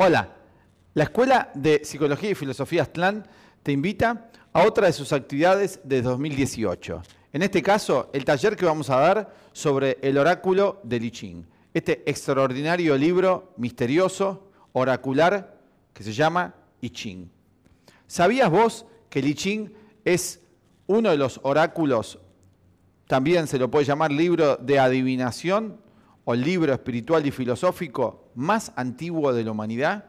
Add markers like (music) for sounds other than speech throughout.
Hola, la Escuela de Psicología y Filosofía Aztlán te invita a otra de sus actividades de 2018. En este caso, el taller que vamos a dar sobre el oráculo de Ching, Este extraordinario libro misterioso, oracular, que se llama I Ching. ¿Sabías vos que el I Ching es uno de los oráculos, también se lo puede llamar libro de adivinación o libro espiritual y filosófico más antiguo de la humanidad,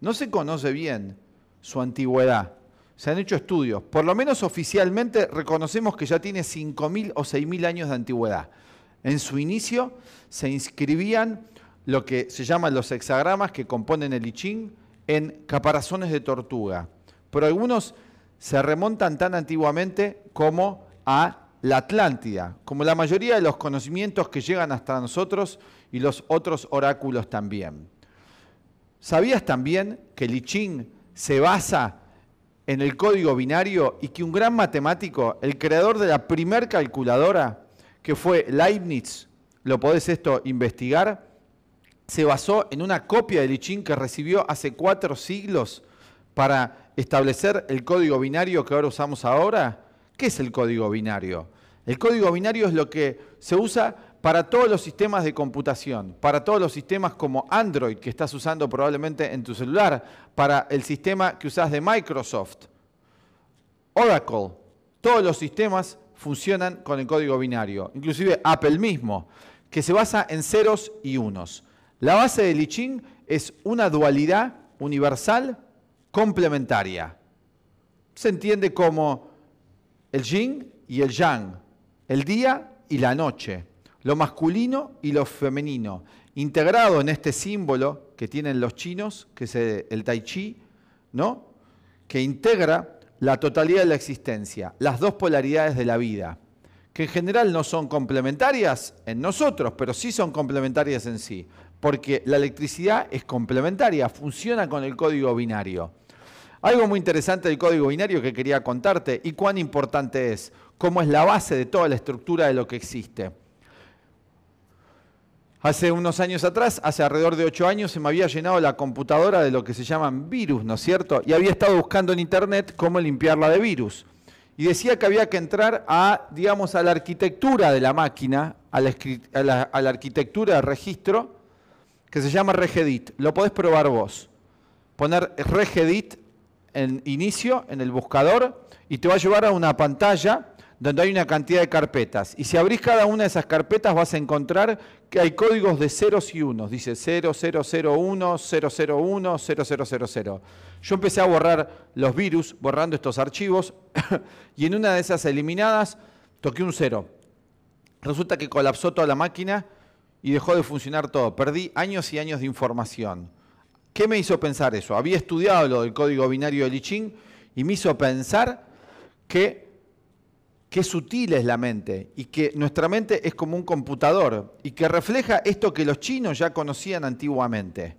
no se conoce bien su antigüedad. Se han hecho estudios, por lo menos oficialmente reconocemos que ya tiene 5.000 o 6.000 años de antigüedad. En su inicio se inscribían lo que se llaman los hexagramas que componen el I Ching en caparazones de tortuga, pero algunos se remontan tan antiguamente como a la Atlántida, como la mayoría de los conocimientos que llegan hasta nosotros y los otros oráculos también. ¿Sabías también que el se basa en el código binario y que un gran matemático, el creador de la primer calculadora, que fue Leibniz, lo podés esto investigar, se basó en una copia de I que recibió hace cuatro siglos para establecer el código binario que ahora usamos ahora? ¿Qué es el código binario? El código binario es lo que se usa para todos los sistemas de computación, para todos los sistemas como Android que estás usando probablemente en tu celular, para el sistema que usás de Microsoft, Oracle, todos los sistemas funcionan con el código binario, inclusive Apple mismo, que se basa en ceros y unos. La base de Liching es una dualidad universal complementaria. Se entiende como el yin y el yang, el día y la noche, lo masculino y lo femenino, integrado en este símbolo que tienen los chinos, que es el tai chi, ¿no? que integra la totalidad de la existencia, las dos polaridades de la vida, que en general no son complementarias en nosotros, pero sí son complementarias en sí, porque la electricidad es complementaria, funciona con el código binario. Algo muy interesante del código binario que quería contarte y cuán importante es, cómo es la base de toda la estructura de lo que existe. Hace unos años atrás, hace alrededor de ocho años, se me había llenado la computadora de lo que se llaman virus, ¿no es cierto? Y había estado buscando en internet cómo limpiarla de virus. Y decía que había que entrar a, digamos, a la arquitectura de la máquina, a la, a la arquitectura de registro, que se llama Regedit. Lo podés probar vos. Poner Regedit en inicio, en el buscador, y te va a llevar a una pantalla donde hay una cantidad de carpetas. Y si abrís cada una de esas carpetas vas a encontrar que hay códigos de ceros y unos. Dice 0001, 001, 0000. Yo empecé a borrar los virus, borrando estos archivos, (coughs) y en una de esas eliminadas toqué un cero. Resulta que colapsó toda la máquina y dejó de funcionar todo. Perdí años y años de información. ¿Qué me hizo pensar eso? Había estudiado lo del código binario de Li-Ching y me hizo pensar que qué sutil es la mente y que nuestra mente es como un computador y que refleja esto que los chinos ya conocían antiguamente.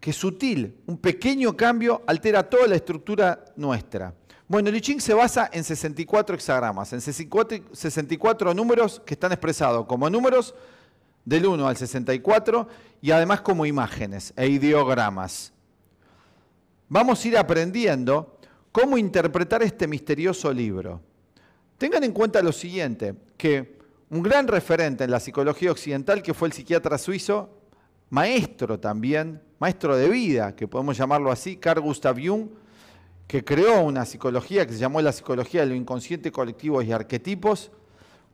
Qué sutil, un pequeño cambio altera toda la estructura nuestra. Bueno, el Ching se basa en 64 hexagramas, en 64 números que están expresados como números del 1 al 64, y además como imágenes e ideogramas. Vamos a ir aprendiendo cómo interpretar este misterioso libro. Tengan en cuenta lo siguiente, que un gran referente en la psicología occidental, que fue el psiquiatra suizo, maestro también, maestro de vida, que podemos llamarlo así, Carl Gustav Jung, que creó una psicología que se llamó la psicología de lo inconsciente, colectivos y arquetipos,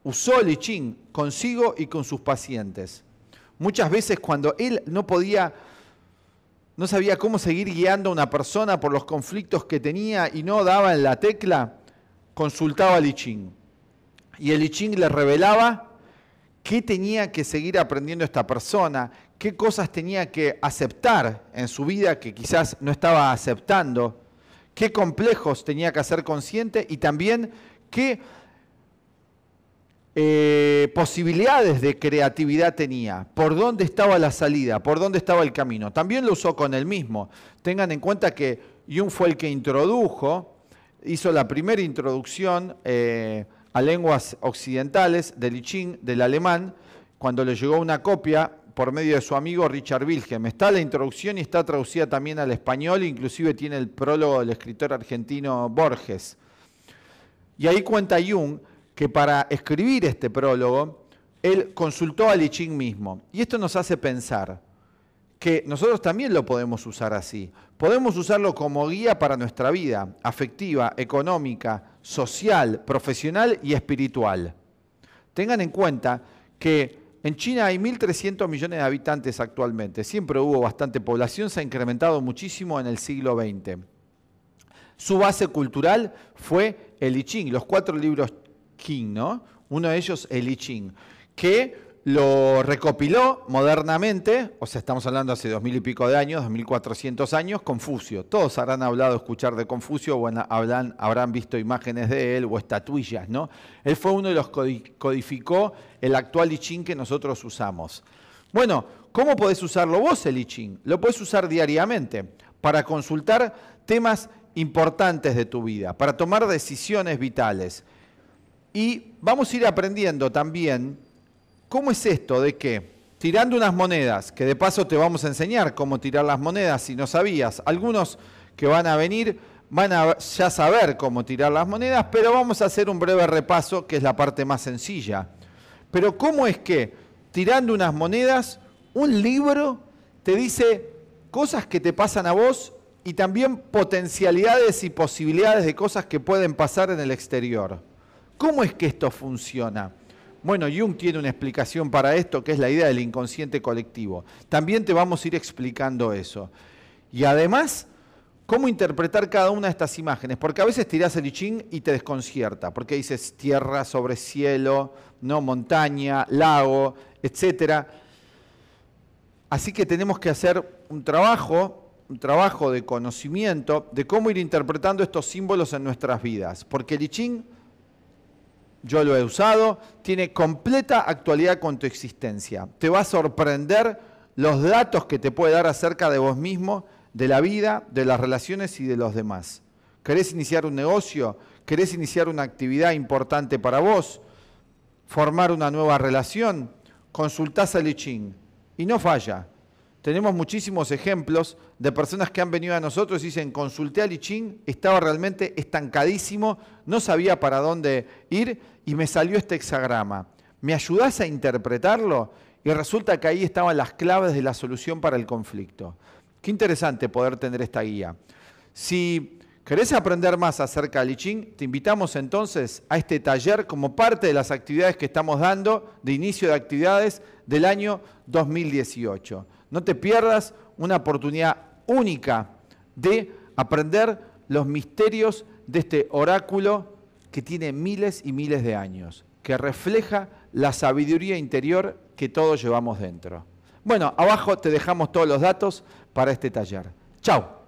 usó el I Ching consigo y con sus pacientes. Muchas veces cuando él no podía, no sabía cómo seguir guiando a una persona por los conflictos que tenía y no daba en la tecla, consultaba al I Ching. Y el I Ching le revelaba qué tenía que seguir aprendiendo esta persona, qué cosas tenía que aceptar en su vida que quizás no estaba aceptando, qué complejos tenía que hacer consciente y también qué eh, posibilidades de creatividad tenía, por dónde estaba la salida, por dónde estaba el camino. También lo usó con él mismo. Tengan en cuenta que Jung fue el que introdujo, hizo la primera introducción eh, a lenguas occidentales del I del alemán, cuando le llegó una copia por medio de su amigo Richard Wilhelm. Está la introducción y está traducida también al español, inclusive tiene el prólogo del escritor argentino Borges. Y ahí cuenta Jung que para escribir este prólogo, él consultó I Ching mismo. Y esto nos hace pensar que nosotros también lo podemos usar así. Podemos usarlo como guía para nuestra vida afectiva, económica, social, profesional y espiritual. Tengan en cuenta que en China hay 1.300 millones de habitantes actualmente. Siempre hubo bastante población, se ha incrementado muchísimo en el siglo XX. Su base cultural fue el I Ching, los cuatro libros King, ¿no? Uno de ellos, el I Ching, que lo recopiló modernamente, o sea, estamos hablando hace dos mil y pico de años, dos mil cuatrocientos años, Confucio. Todos habrán hablado, escuchar de Confucio, o habrán, habrán visto imágenes de él o estatuillas, ¿no? Él fue uno de los que codificó el actual I Ching que nosotros usamos. Bueno, ¿cómo podés usarlo vos el I Ching? Lo puedes usar diariamente para consultar temas importantes de tu vida, para tomar decisiones vitales. Y vamos a ir aprendiendo también cómo es esto de que tirando unas monedas, que de paso te vamos a enseñar cómo tirar las monedas si no sabías, algunos que van a venir van a ya saber cómo tirar las monedas, pero vamos a hacer un breve repaso que es la parte más sencilla. Pero ¿cómo es que tirando unas monedas, un libro te dice cosas que te pasan a vos y también potencialidades y posibilidades de cosas que pueden pasar en el exterior? ¿Cómo es que esto funciona? Bueno, Jung tiene una explicación para esto, que es la idea del inconsciente colectivo. También te vamos a ir explicando eso. Y además, cómo interpretar cada una de estas imágenes, porque a veces tirás el I Ching y te desconcierta, porque dices tierra sobre cielo, no montaña, lago, etc. Así que tenemos que hacer un trabajo un trabajo de conocimiento de cómo ir interpretando estos símbolos en nuestras vidas, porque el I Ching yo lo he usado, tiene completa actualidad con tu existencia. Te va a sorprender los datos que te puede dar acerca de vos mismo, de la vida, de las relaciones y de los demás. ¿Querés iniciar un negocio? ¿Querés iniciar una actividad importante para vos? ¿Formar una nueva relación? Consultás a I y no falla tenemos muchísimos ejemplos de personas que han venido a nosotros y dicen, consulté a Lichín, estaba realmente estancadísimo, no sabía para dónde ir y me salió este hexagrama. ¿Me ayudás a interpretarlo? Y resulta que ahí estaban las claves de la solución para el conflicto. Qué interesante poder tener esta guía. Si querés aprender más acerca de Lichín, te invitamos entonces a este taller como parte de las actividades que estamos dando de inicio de actividades del año 2018. No te pierdas una oportunidad única de aprender los misterios de este oráculo que tiene miles y miles de años, que refleja la sabiduría interior que todos llevamos dentro. Bueno, abajo te dejamos todos los datos para este taller. Chao.